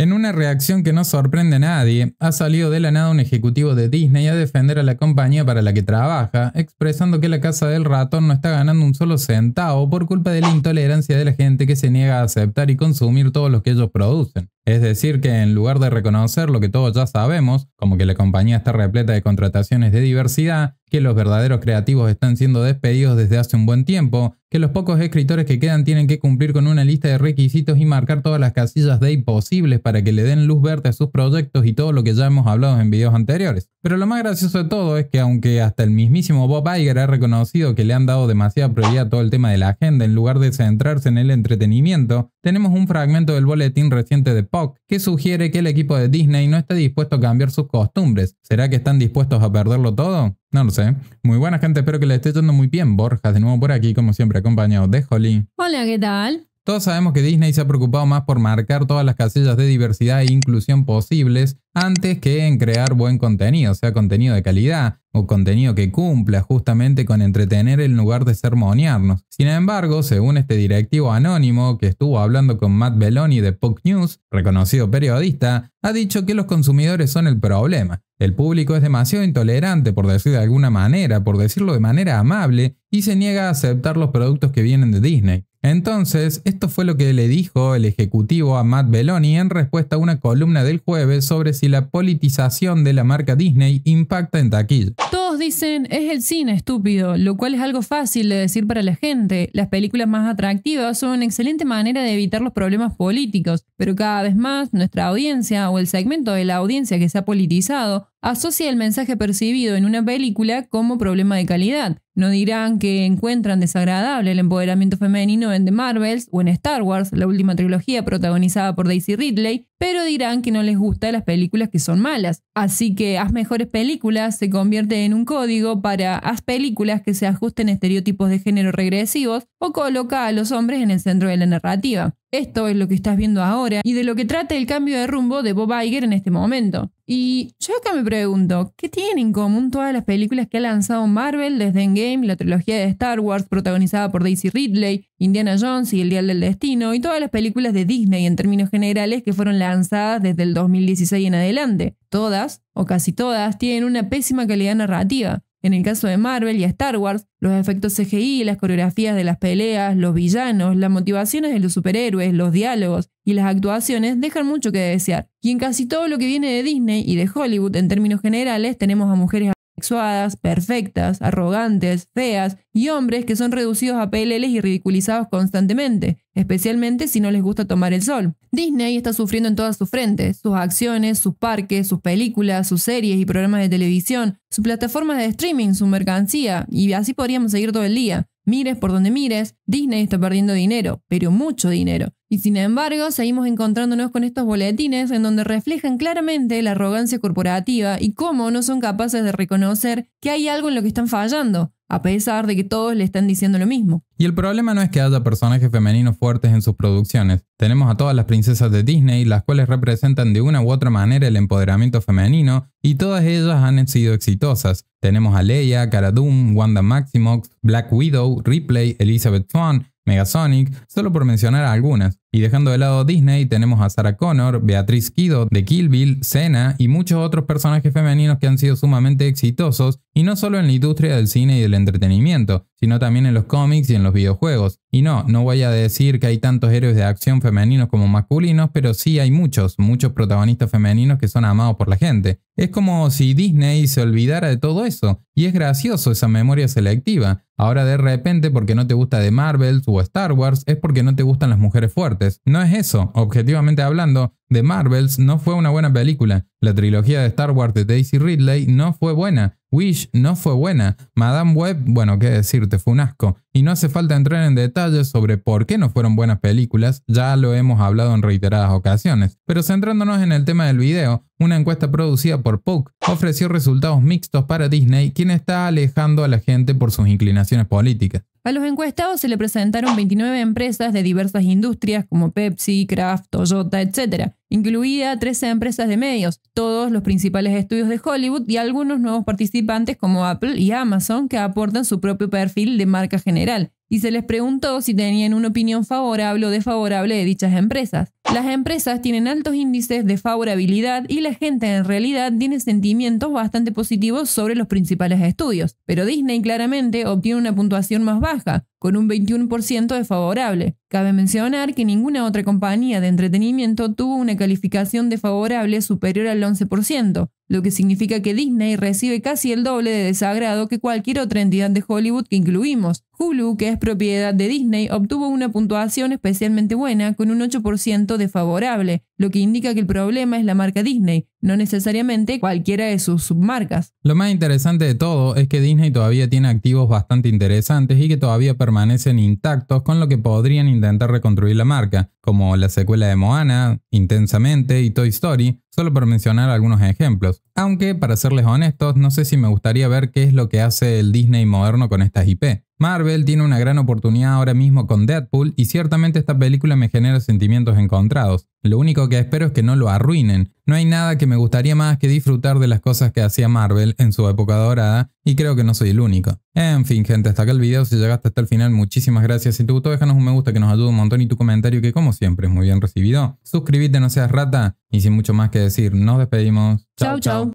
En una reacción que no sorprende a nadie, ha salido de la nada un ejecutivo de Disney a defender a la compañía para la que trabaja, expresando que la casa del ratón no está ganando un solo centavo por culpa de la intolerancia de la gente que se niega a aceptar y consumir todo lo que ellos producen. Es decir, que en lugar de reconocer lo que todos ya sabemos, como que la compañía está repleta de contrataciones de diversidad, que los verdaderos creativos están siendo despedidos desde hace un buen tiempo, que los pocos escritores que quedan tienen que cumplir con una lista de requisitos y marcar todas las casillas de imposibles para que le den luz verde a sus proyectos y todo lo que ya hemos hablado en videos anteriores. Pero lo más gracioso de todo es que aunque hasta el mismísimo Bob Iger ha reconocido que le han dado demasiada prioridad a todo el tema de la agenda en lugar de centrarse en el entretenimiento, tenemos un fragmento del boletín reciente de ¿Qué sugiere que el equipo de Disney no está dispuesto a cambiar sus costumbres. ¿Será que están dispuestos a perderlo todo? No lo sé. Muy buena gente, espero que le esté yendo muy bien. Borja, de nuevo por aquí, como siempre, acompañado de Holly. Hola, ¿qué tal? Todos sabemos que Disney se ha preocupado más por marcar todas las casillas de diversidad e inclusión posibles antes que en crear buen contenido, sea, contenido de calidad o contenido que cumpla justamente con entretener en lugar de sermonearnos. Sin embargo, según este directivo anónimo que estuvo hablando con Matt Belloni de Puck News, reconocido periodista, ha dicho que los consumidores son el problema. El público es demasiado intolerante, por decir de alguna manera, por decirlo de manera amable, y se niega a aceptar los productos que vienen de Disney. Entonces, esto fue lo que le dijo el ejecutivo a Matt Belloni en respuesta a una columna del jueves sobre si la politización de la marca Disney impacta en taquilla. Todos dicen, es el cine, estúpido, lo cual es algo fácil de decir para la gente. Las películas más atractivas son una excelente manera de evitar los problemas políticos, pero cada vez más nuestra audiencia o el segmento de la audiencia que se ha politizado asocia el mensaje percibido en una película como problema de calidad. No dirán que encuentran desagradable el empoderamiento femenino en The Marvels o en Star Wars, la última trilogía protagonizada por Daisy Ridley, pero dirán que no les gusta las películas que son malas. Así que haz mejores películas se convierte en un código para haz películas que se ajusten a estereotipos de género regresivos o coloca a los hombres en el centro de la narrativa. Esto es lo que estás viendo ahora y de lo que trata el cambio de rumbo de Bob Iger en este momento. Y yo acá me pregunto, ¿qué tienen en común todas las películas que ha lanzado Marvel desde Endgame, la trilogía de Star Wars protagonizada por Daisy Ridley, Indiana Jones y El Dial del Destino, y todas las películas de Disney en términos generales que fueron lanzadas desde el 2016 en adelante? Todas, o casi todas, tienen una pésima calidad narrativa. En el caso de Marvel y Star Wars, los efectos CGI, las coreografías de las peleas, los villanos, las motivaciones de los superhéroes, los diálogos y las actuaciones dejan mucho que desear. Y en casi todo lo que viene de Disney y de Hollywood en términos generales tenemos a mujeres sexuadas, perfectas, arrogantes, feas y hombres que son reducidos a peleles y ridiculizados constantemente, especialmente si no les gusta tomar el sol. Disney está sufriendo en todas sus frentes, sus acciones, sus parques, sus películas, sus series y programas de televisión, sus plataformas de streaming, su mercancía, y así podríamos seguir todo el día. Mires por donde mires, Disney está perdiendo dinero, pero mucho dinero. Y sin embargo, seguimos encontrándonos con estos boletines en donde reflejan claramente la arrogancia corporativa y cómo no son capaces de reconocer que hay algo en lo que están fallando a pesar de que todos le están diciendo lo mismo. Y el problema no es que haya personajes femeninos fuertes en sus producciones. Tenemos a todas las princesas de Disney, las cuales representan de una u otra manera el empoderamiento femenino, y todas ellas han sido exitosas. Tenemos a Leia, Cara Wanda Maximox, Black Widow, Ripley, Elizabeth Swan, Megasonic, solo por mencionar algunas. Y dejando de lado Disney, tenemos a Sarah Connor, Beatriz Kido de Kill Bill, Senna y muchos otros personajes femeninos que han sido sumamente exitosos, y no solo en la industria del cine y del entretenimiento, sino también en los cómics y en los videojuegos. Y no, no voy a decir que hay tantos héroes de acción femeninos como masculinos, pero sí hay muchos, muchos protagonistas femeninos que son amados por la gente. Es como si Disney se olvidara de todo eso, y es gracioso esa memoria selectiva. Ahora de repente porque no te gusta de Marvel o Star Wars es porque no te gustan las mujeres fuertes. No es eso, objetivamente hablando, de Marvels no fue una buena película. La trilogía de Star Wars de Daisy Ridley no fue buena. Wish no fue buena. Madame Web, bueno, qué decirte, fue un asco. Y no hace falta entrar en detalles sobre por qué no fueron buenas películas, ya lo hemos hablado en reiteradas ocasiones. Pero centrándonos en el tema del video, una encuesta producida por Puck ofreció resultados mixtos para Disney, quien está alejando a la gente por sus inclinaciones políticas. A los encuestados se le presentaron 29 empresas de diversas industrias como Pepsi, Kraft, Toyota, etc., incluida 13 empresas de medios, todos los principales estudios de Hollywood y algunos nuevos participantes como Apple y Amazon que aportan su propio perfil de marca general. Y se les preguntó si tenían una opinión favorable o desfavorable de dichas empresas. Las empresas tienen altos índices de favorabilidad y la gente en realidad tiene sentimientos bastante positivos sobre los principales estudios, pero Disney claramente obtiene una puntuación más baja, con un 21% de favorable. Cabe mencionar que ninguna otra compañía de entretenimiento tuvo una calificación de favorable superior al 11%, lo que significa que Disney recibe casi el doble de desagrado que cualquier otra entidad de Hollywood que incluimos. Hulu, que es propiedad de Disney, obtuvo una puntuación especialmente buena, con un 8% desfavorable, lo que indica que el problema es la marca Disney, no necesariamente cualquiera de sus submarcas. Lo más interesante de todo es que Disney todavía tiene activos bastante interesantes y que todavía permanecen intactos con lo que podrían intentar reconstruir la marca, como la secuela de Moana, Intensamente y Toy Story, solo por mencionar algunos ejemplos. Aunque, para serles honestos, no sé si me gustaría ver qué es lo que hace el Disney moderno con estas IP. Marvel tiene una gran oportunidad ahora mismo con Deadpool y ciertamente esta película me genera sentimientos encontrados. Lo único que espero es que no lo arruinen. No hay nada que me gustaría más que disfrutar de las cosas que hacía Marvel en su época dorada y creo que no soy el único. En fin, gente, hasta acá el video. Si llegaste hasta el final, muchísimas gracias. Si te gustó, déjanos un me gusta que nos ayuda un montón y tu comentario que como siempre es muy bien recibido. Suscríbete, no seas rata y sin mucho más que decir, nos despedimos. chao chau.